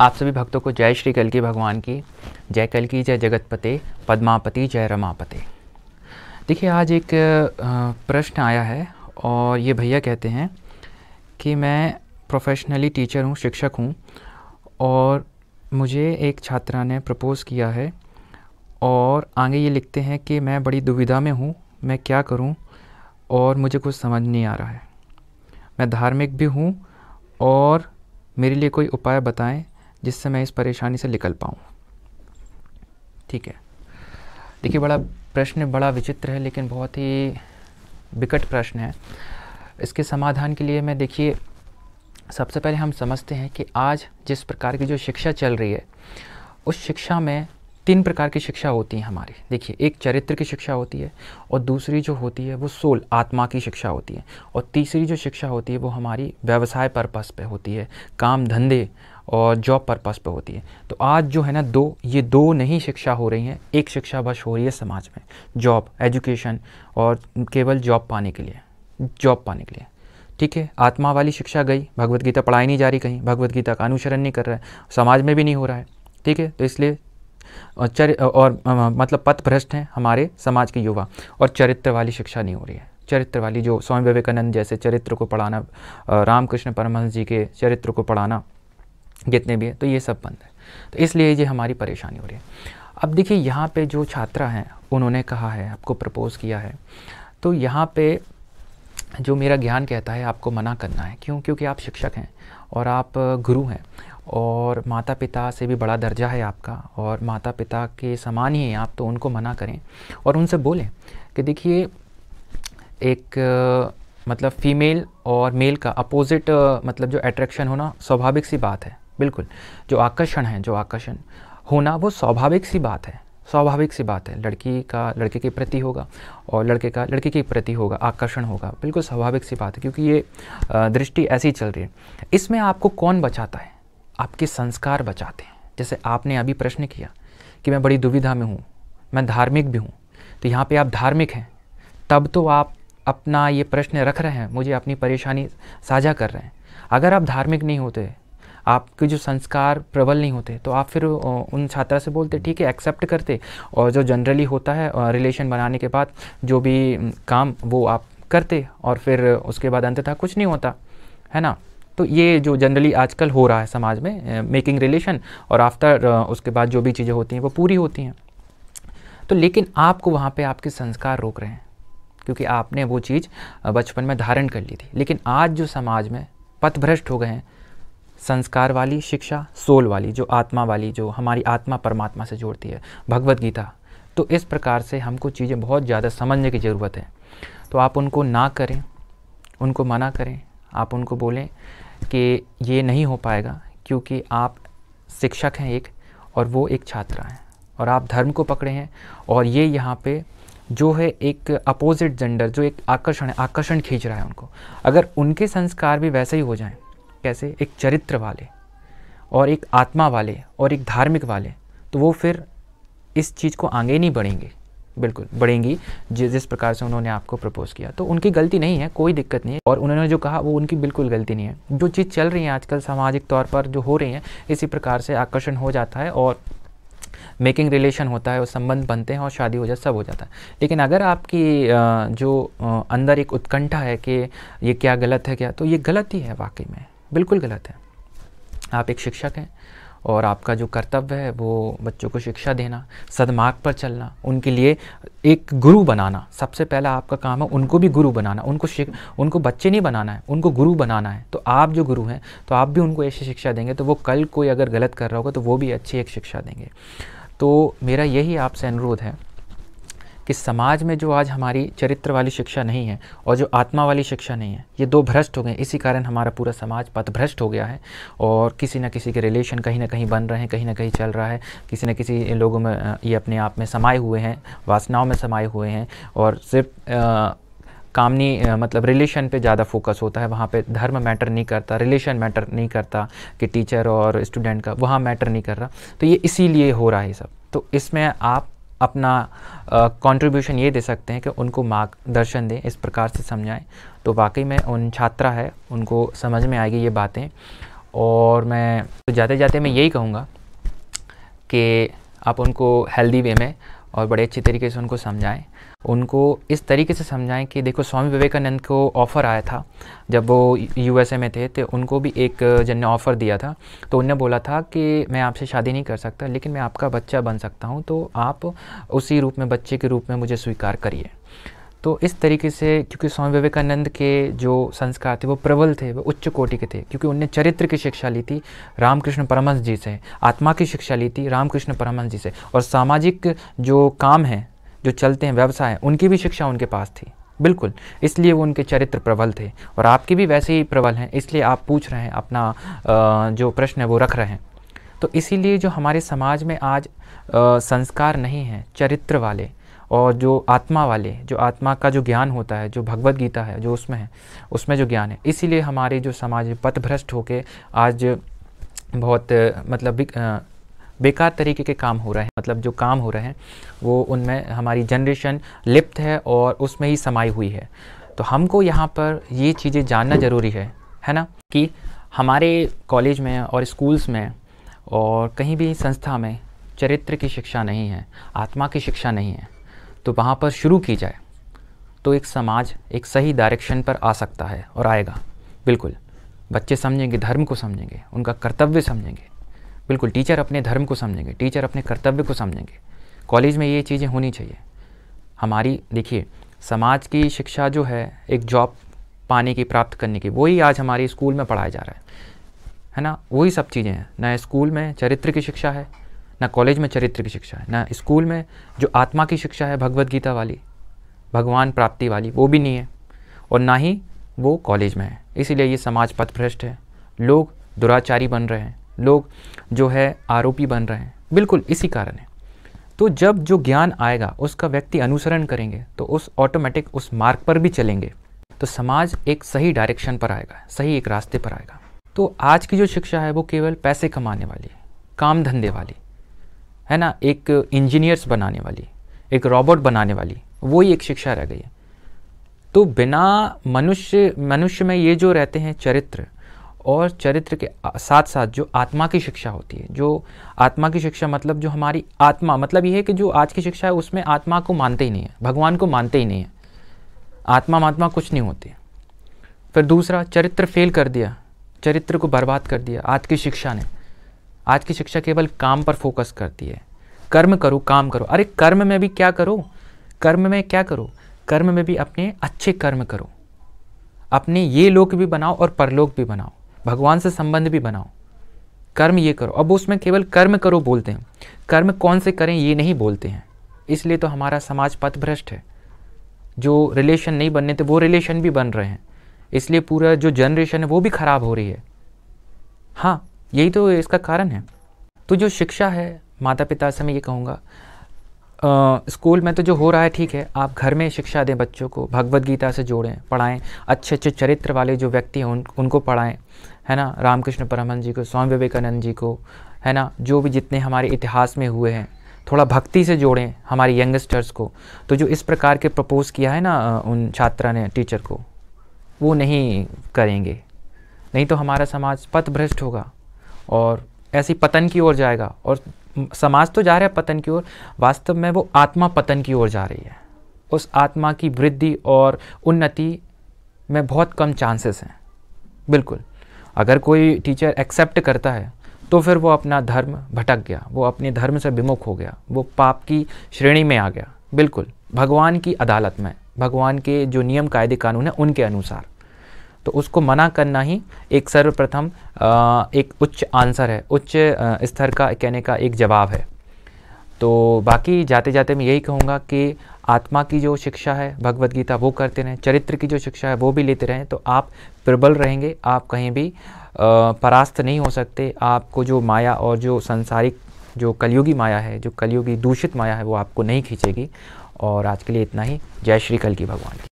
आप सभी भक्तों को जय श्री कलकी भगवान की जय कलकी जय जगतपते पद्मापति जय रमापते देखिए आज एक प्रश्न आया है और ये भैया कहते हैं कि मैं प्रोफेशनली टीचर हूँ शिक्षक हूँ और मुझे एक छात्रा ने प्रपोज़ किया है और आगे ये लिखते हैं कि मैं बड़ी दुविधा में हूँ मैं क्या करूँ और मुझे कुछ समझ नहीं आ रहा है मैं धार्मिक भी हूँ और मेरे लिए कोई उपाय बताएं जिससे मैं इस परेशानी से निकल पाऊँ ठीक है देखिए बड़ा प्रश्न बड़ा विचित्र है लेकिन बहुत ही विकट प्रश्न है इसके समाधान के लिए मैं देखिए सबसे पहले हम समझते हैं कि आज जिस प्रकार की जो शिक्षा चल रही है उस शिक्षा में तीन प्रकार की शिक्षा होती है हमारी देखिए एक चरित्र की शिक्षा होती है और दूसरी जो होती है वो सोल आत्मा की शिक्षा होती है और तीसरी जो शिक्षा होती है वो हमारी व्यवसाय पर्पस पे होती है काम धंधे और जॉब पर्पस पे होती है तो आज जो है ना दो ये दो नहीं शिक्षा हो रही हैं एक शिक्षा बस हो रही है समाज में जॉब एजुकेशन और केवल जॉब पाने के लिए जॉब पाने के लिए ठीक है आत्मा वाली शिक्षा गई भगवत गीता पढ़ाई नहीं जा रही कहीं भगवत गीता का अनुसरण नहीं कर रहा है समाज में भी नहीं हो रहा है ठीक है तो इसलिए चर और मतलब पथ भ्रष्ट हैं हमारे समाज के युवा और चरित्र वाली शिक्षा नहीं हो रही है चरित्र वाली जो स्वामी विवेकानंद जैसे चरित्र को पढ़ाना रामकृष्ण परमहंस जी के चरित्र को पढ़ाना जितने भी हैं तो ये सब बंद है तो इसलिए ये हमारी परेशानी हो रही है अब देखिए यहाँ पे जो छात्रा हैं उन्होंने कहा है आपको प्रपोज़ किया है तो यहाँ पे जो मेरा ज्ञान कहता है आपको मना करना है क्यों क्योंकि आप शिक्षक हैं और आप गुरु हैं और माता पिता से भी बड़ा दर्जा है आपका और माता पिता के समान ही हैं आप तो उनको मना करें और उनसे बोलें कि देखिए एक मतलब फ़ीमेल और मेल का अपोज़िट मतलब जो अट्रैक्शन होना स्वाभाविक सी बात है बिल्कुल जो आकर्षण है जो आकर्षण होना वो स्वाभाविक सी बात है स्वाभाविक सी बात है लड़की का लड़के के प्रति होगा और लड़के का लड़के के प्रति होगा आकर्षण होगा बिल्कुल स्वाभाविक सी बात है क्योंकि ये दृष्टि ऐसी चल रही है इसमें आपको कौन बचाता है आपके संस्कार बचाते हैं जैसे आपने अभी प्रश्न किया कि मैं बड़ी दुविधा में हूँ मैं धार्मिक भी हूँ तो यहाँ पर आप धार्मिक हैं तब तो आप अपना ये प्रश्न रख रहे हैं मुझे अपनी परेशानी साझा कर रहे हैं अगर आप धार्मिक नहीं होते आपके जो संस्कार प्रबल नहीं होते तो आप फिर उन छात्रा से बोलते ठीक है एक्सेप्ट करते और जो जनरली होता है रिलेशन बनाने के बाद जो भी काम वो आप करते और फिर उसके बाद अंततः कुछ नहीं होता है ना तो ये जो जनरली आजकल हो रहा है समाज में मेकिंग रिलेशन और आफ्टर उसके बाद जो भी चीज़ें होती हैं वो पूरी होती हैं तो लेकिन आपको वहाँ पे आपके संस्कार रोक रहे हैं क्योंकि आपने वो चीज़ बचपन में धारण कर ली थी लेकिन आज जो समाज में पथभ्रष्ट हो गए हैं संस्कार वाली शिक्षा सोल वाली जो आत्मा वाली जो हमारी आत्मा परमात्मा से जोड़ती है भगवत गीता तो इस प्रकार से हमको चीज़ें बहुत ज़्यादा समझने की ज़रूरत है तो आप उनको ना करें उनको मना करें आप उनको बोलें कि ये नहीं हो पाएगा क्योंकि आप शिक्षक हैं एक और वो एक छात्रा हैं और आप धर्म को पकड़े हैं और ये यहाँ पे जो है एक अपोजिट जेंडर जो एक आकर्षण है आकर्षण खींच रहा है उनको अगर उनके संस्कार भी वैसे ही हो जाएं कैसे एक चरित्र वाले और एक आत्मा वाले और एक धार्मिक वाले तो वो फिर इस चीज़ को आगे नहीं बढ़ेंगे बिल्कुल बढ़ेंगी जिस जिस प्रकार से उन्होंने आपको प्रपोज़ किया तो उनकी गलती नहीं है कोई दिक्कत नहीं है और उन्होंने जो कहा वो उनकी बिल्कुल गलती नहीं है जो चीज़ चल रही है आजकल सामाजिक तौर पर जो हो रही हैं इसी प्रकार से आकर्षण हो जाता है और मेकिंग रिलेशन होता है और संबंध बनते हैं और शादी हो जाए सब हो जाता है लेकिन अगर आपकी जो अंदर एक उत्कंठा है कि ये क्या गलत है क्या तो ये गलत ही है वाकई में बिल्कुल गलत है आप एक शिक्षक हैं और आपका जो कर्तव्य है वो बच्चों को शिक्षा देना सदमार्ग पर चलना उनके लिए एक गुरु बनाना सबसे पहला आपका काम है उनको भी गुरु बनाना उनको उनको बच्चे नहीं बनाना है उनको गुरु बनाना है तो आप जो गुरु हैं तो आप भी उनको ऐसी शिक्षा देंगे तो वो कल कोई अगर गलत कर रहा होगा तो वो भी अच्छी एक शिक्षा देंगे तो मेरा यही आपसे अनुरोध है कि समाज में जो आज हमारी चरित्र वाली शिक्षा नहीं है और जो आत्मा वाली शिक्षा नहीं है ये दो भ्रष्ट हो गए इसी कारण हमारा पूरा समाज पथभ्रष्ट हो गया है और किसी न किसी के रिलेशन कहीं ना कहीं बन रहे हैं कहीं ना कहीं चल रहा है किसी न किसी लोगों में ये अपने आप में समाये हुए हैं वासनाओं में समाये हुए हैं और सिर्फ कामनी मतलब रिलेशन पे ज़्यादा फोकस होता है वहाँ पे धर्म मैटर नहीं करता रिलेशन मैटर नहीं करता कि टीचर और स्टूडेंट का वहाँ मैटर नहीं कर रहा तो ये इसीलिए हो रहा है सब तो इसमें आप अपना कंट्रीब्यूशन ये दे सकते हैं कि उनको मार्गदर्शन दें इस प्रकार से समझाएं तो वाकई में उन छात्रा है उनको समझ में आएगी ये बातें और मैं तो जाते जाते मैं यही कहूँगा कि आप उनको हेल्दी वे में और बड़े अच्छी तरीके से उनको समझाएं उनको इस तरीके से समझाएं कि देखो स्वामी विवेकानंद को ऑफ़र आया था जब वो यूएसए में थे तो उनको भी एक जन ने ऑफ़र दिया था तो उनने बोला था कि मैं आपसे शादी नहीं कर सकता लेकिन मैं आपका बच्चा बन सकता हूँ तो आप उसी रूप में बच्चे के रूप में मुझे स्वीकार करिए तो इस तरीके से क्योंकि स्वामी विवेकानंद के जो संस्कार थे वो प्रबल थे वो उच्च कोटि के थे क्योंकि उनने चरित्र की शिक्षा ली थी रामकृष्ण परमहंस जी से आत्मा की शिक्षा ली थी रामकृष्ण परमहंस जी से और सामाजिक जो काम है जो चलते हैं व्यवसाय हैं उनकी भी शिक्षा उनके पास थी बिल्कुल इसलिए वो उनके चरित्र प्रबल थे और आपके भी वैसे ही प्रबल हैं इसलिए आप पूछ रहे हैं अपना जो प्रश्न है वो रख रहे हैं तो इसीलिए जो हमारे समाज में आज संस्कार नहीं हैं चरित्र वाले और जो आत्मा वाले जो आत्मा का जो ज्ञान होता है जो भगवत गीता है जो उसमें है उसमें जो ज्ञान है इसीलिए हमारे जो समाज पथभ्रष्ट होके आज बहुत मतलब बेकार तरीके के काम हो रहे हैं मतलब जो काम हो रहे हैं वो उनमें हमारी जनरेशन लिप्त है और उसमें ही समाई हुई है तो हमको यहाँ पर ये चीज़ें जानना ज़रूरी है है ना कि हमारे कॉलेज में और स्कूल्स में और कहीं भी संस्था में चरित्र की शिक्षा नहीं है आत्मा की शिक्षा नहीं है तो वहाँ पर शुरू की जाए तो एक समाज एक सही डायरेक्शन पर आ सकता है और आएगा बिल्कुल बच्चे समझेंगे धर्म को समझेंगे उनका कर्तव्य समझेंगे बिल्कुल टीचर अपने धर्म को समझेंगे टीचर अपने कर्तव्य को समझेंगे कॉलेज में ये चीज़ें होनी चाहिए हमारी देखिए समाज की शिक्षा जो है एक जॉब पाने की प्राप्त करने की वही आज हमारे स्कूल में पढ़ाया जा रहा है है ना वही सब चीज़ें हैं ना स्कूल में चरित्र की शिक्षा है ना कॉलेज में चरित्र की शिक्षा है ना स्कूल में जो आत्मा की शिक्षा है भगवत गीता वाली भगवान प्राप्ति वाली वो भी नहीं है और ना ही वो कॉलेज में है इसीलिए ये समाज पथभ्रष्ट है लोग दुराचारी बन रहे हैं लोग जो है आरोपी बन रहे हैं बिल्कुल इसी कारण है तो जब जो ज्ञान आएगा उसका व्यक्ति अनुसरण करेंगे तो उस ऑटोमेटिक उस मार्ग पर भी चलेंगे तो समाज एक सही डायरेक्शन पर आएगा सही एक रास्ते पर आएगा तो आज की जो शिक्षा है वो केवल पैसे कमाने वाली काम धंधे वाली है ना एक इंजीनियर्स बनाने वाली एक रॉबोट बनाने वाली वो ही एक शिक्षा रह गई है तो बिना मनुष्य मनुष्य में ये जो रहते हैं चरित्र और चरित्र के साथ साथ जो आत्मा की शिक्षा होती है जो आत्मा की शिक्षा मतलब जो हमारी आत्मा मतलब ये है कि जो आज की शिक्षा है उसमें आत्मा को मानते ही नहीं है भगवान को मानते ही नहीं है आत्मा मात्मा कुछ नहीं होती फिर दूसरा चरित्र फेल कर दिया चरित्र को बर्बाद कर दिया आज की शिक्षा ने आज की शिक्षा केवल काम पर फोकस करती है कर्म करो काम करो अरे कर्म में भी क्या करो कर्म में क्या करो कर्म में भी अपने अच्छे कर्म करो अपने ये लोक भी बनाओ और परलोक भी बनाओ भगवान से संबंध भी बनाओ कर्म ये करो अब उसमें केवल कर्म करो बोलते हैं कर्म कौन से करें ये नहीं बोलते हैं इसलिए तो हमारा समाज पथ भ्रष्ट है जो रिलेशन नहीं बनने थे वो रिलेशन भी बन रहे हैं इसलिए पूरा जो जनरेशन है वो भी ख़राब हो रही है हाँ यही तो इसका कारण है तो जो शिक्षा है माता पिता से मैं ये कहूँगा स्कूल में तो जो हो रहा है ठीक है आप घर में शिक्षा दें बच्चों को भगवत गीता से जोड़ें पढ़ाएं अच्छे अच्छे चरित्र वाले जो व्यक्ति हैं उन उनको पढ़ाएं है ना रामकृष्ण परमहंस जी को स्वामी विवेकानंद जी को है ना जो भी जितने हमारे इतिहास में हुए हैं थोड़ा भक्ति से जोड़ें हमारे यंगस्टर्स को तो जो इस प्रकार के प्रपोज़ किया है ना उन छात्रा ने टीचर को वो नहीं करेंगे नहीं तो हमारा समाज पथभ्रष्ट होगा और ऐसी पतन की ओर जाएगा और समाज तो जा रहा है पतन की ओर वास्तव में वो आत्मा पतन की ओर जा रही है उस आत्मा की वृद्धि और उन्नति में बहुत कम चांसेस हैं बिल्कुल अगर कोई टीचर एक्सेप्ट करता है तो फिर वो अपना धर्म भटक गया वो अपने धर्म से विमुख हो गया वो पाप की श्रेणी में आ गया बिल्कुल भगवान की अदालत में भगवान के जो नियम कायदे कानून हैं उनके अनुसार तो उसको मना करना ही एक सर्वप्रथम एक उच्च आंसर है उच्च स्तर का कहने का एक जवाब है तो बाकी जाते जाते मैं यही कहूँगा कि आत्मा की जो शिक्षा है भगवत गीता वो करते रहें चरित्र की जो शिक्षा है वो भी लेते रहें तो आप प्रबल रहेंगे आप कहीं भी परास्त नहीं हो सकते आपको जो माया और जो संसारिक जो कलयुगी माया है जो कलयुगी दूषित माया है वो आपको नहीं खींचेगी और आज के लिए इतना ही जय श्री कल की भगवान